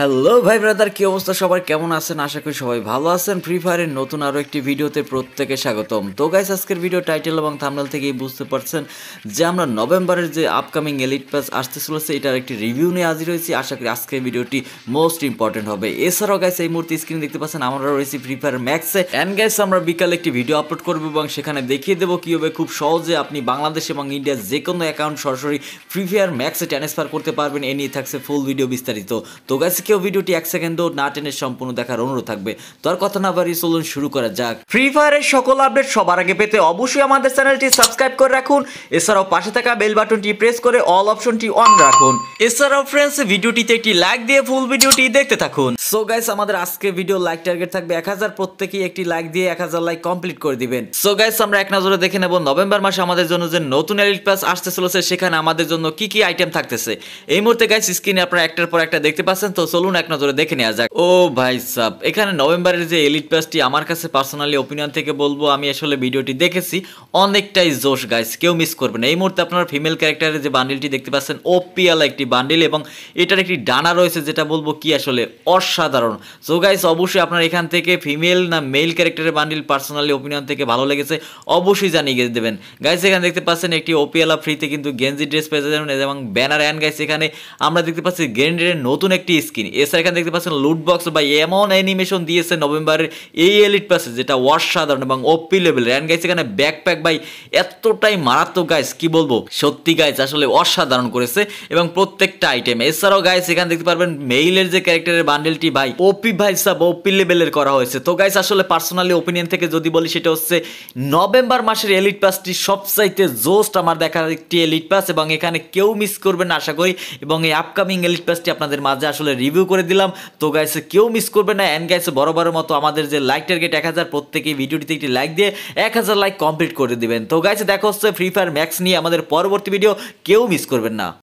hello ভাই brother কি অবস্থা সবার কেমন আছেন আশা করি সবাই ভালো আছেন ফ্রি ফায়ারের নতুন আরও একটি ভিডিওতে প্রত্যেকে স্বাগতম তো গাইস আজকের ভিডিও টাইটেল এবং থামনাল থেকেই বুঝতে পারছেন যে আমরা নভেম্বরের যে আপকামিং এলিট প্যাস আসতে চলেছে এটার একটি রিভিউ নিয়ে হাজির হয়েছি আশা করি আজকের ভিডিওটি মোস্ট ইম্পর্টেন্ট হবে এছাড়াও গাইস এই মুহূর্তে স্ক্রিনে দেখতে পাচ্ছেন আমরা রয়েছি ফ্রি ফায়ার ম্যাক্সে অ্যান্ড গাইস আমরা বিকালে একটি ভিডিও আপলোড করবো এবং সেখানে দেখিয়ে দেবো কীভাবে খুব সহজে আপনি বাংলাদেশ এবং ইন্ডিয়ার যে কোনো অ্যাকাউন্ট সরাসরি ফ্রি ফায়ার ম্যাক্সে ট্রান্সফার করতে পারবেন এ নিয়ে থাকছে ফুল ভিডিও বিস্তারিত তো গাইস কেউ ভিডিওটি এক সেকেন্ড না টেনে সম্পূর্ণ দেখার অনুরোধ থাকবে তো আর কথা না বাড়িয়ে চলুন শুরু করা যাক ফ্রি ফায়ারের সকল আপডেট সবার আগে পেতে অবশ্যই আমাদের চ্যানেলটি সাবস্ক্রাইব করে রাখুন এছাড়াও পাশে থাকা বেল বাটনটি প্রেস করে অল অপশনটি অন রাখুন এছাড়াও ফ্রেন্ডস ভিডিওটিতে একটি লাইক দিয়ে ফুল ভিডিওটি দেখতে থাকুন সো গাইস আমাদের আজকে ভিডিও লাইক টার্গেট থাকবে এক হাজার প্রত্যেকেই একটি লাইক দিয়ে এক হাজার লাইক কমপ্লিট করে দিবেন সো গাইস আমরা এক নজরে দেখে নেব নভেম্বর মাসে আমাদের জন্য যে নতুন এলিট পাস আসতে চলেছে সেখানে আমাদের জন্য কি কি আইটেম থাকতেছে এই মুহূর্তে গাইস স্ক্রিনে আপনারা একটার পর একটা দেখতে পাচ্ছেন তো চলুন এক নজরে দেখে নেওয়া যাক ও ভাই সাব এখানে নভেম্বরের যে এলিট প্যাসটি আমার কাছে পার্সোনালি ওপিনিয়ন থেকে বলবো আমি আসলে ভিডিওটি দেখেছি অনেকটাই জোশ গাইস কেউ মিস করবে না এই মুহূর্তে আপনারা ফিমেল ক্যারেক্টারের যে বান্ডিলটি দেখতে পাচ্ছেন ওপিয়ালা একটি বান্ডিল এবং এটার একটি ডানা রয়েছে যেটা বলবো কি আসলে অসাধারণ সো গাইস অবশ্যই আপনার এখান থেকে ফিমেল না মেল ক্যারেক্টারের বান্ডিল পার্সোনালি ওপিনিয়ন থেকে ভালো লেগেছে অবশ্যই জানিয়ে দেবেন গাইস এখানে দেখতে পাচ্ছেন একটি ওপিয়ালা ফ্রিতে কিন্তু গেঞ্জি ড্রেস পেয়ে যাবেন এবং ব্যানার অ্যান্ড গাইস এখানে আমরা দেখতে পাচ্ছি গ্রেনেডের নতুন একটি স্কিন স্কিন এছাড়া এখানে দেখতে পাচ্ছেন লুটবক্স বা এমন অ্যানিমেশন দিয়েছে নভেম্বরের এই এলিট পাসে যেটা অসাধারণ এবং ওপি লেভেল অ্যান্ড গাইস এখানে ব্যাকপ্যাক বাই এতটাই মারাত্মক গাইস কি বলবো সত্যি গাইস আসলে অসাধারণ করেছে এবং প্রত্যেকটা আইটেম এছাড়াও গাইস এখানে দেখতে পারবেন মেইলের যে ক্যারেক্টারের বান্ডেলটি ভাই ওপি ভাই সাব ওপি লেভেলের করা হয়েছে তো গাইস আসলে পার্সোনালি ওপিনিয়ন থেকে যদি বলি সেটা হচ্ছে নভেম্বর মাসের এলিট পাসটি সবচাইতে জোস্ট আমার দেখা একটি এলিট পাস এবং এখানে কেউ মিস করবেন আশা করি এবং এই আপকামিং এলিট পাসটি আপনাদের মাঝে আসলে রিভিউ করে দিলাম তো গাইসে কেউ মিস করবে না অ্যান্ড গাইসে বরাবরের মতো আমাদের যে লাইক টার্গেট এক হাজার প্রত্যেকেই ভিডিওটিতে একটি লাইক দিয়ে এক হাজার লাইক কমপ্লিট করে দিবেন তো গাইসে দেখা হচ্ছে ফ্রি ফায়ার ম্যাক্স নিয়ে আমাদের পরবর্তী ভিডিও কেউ মিস করবেন না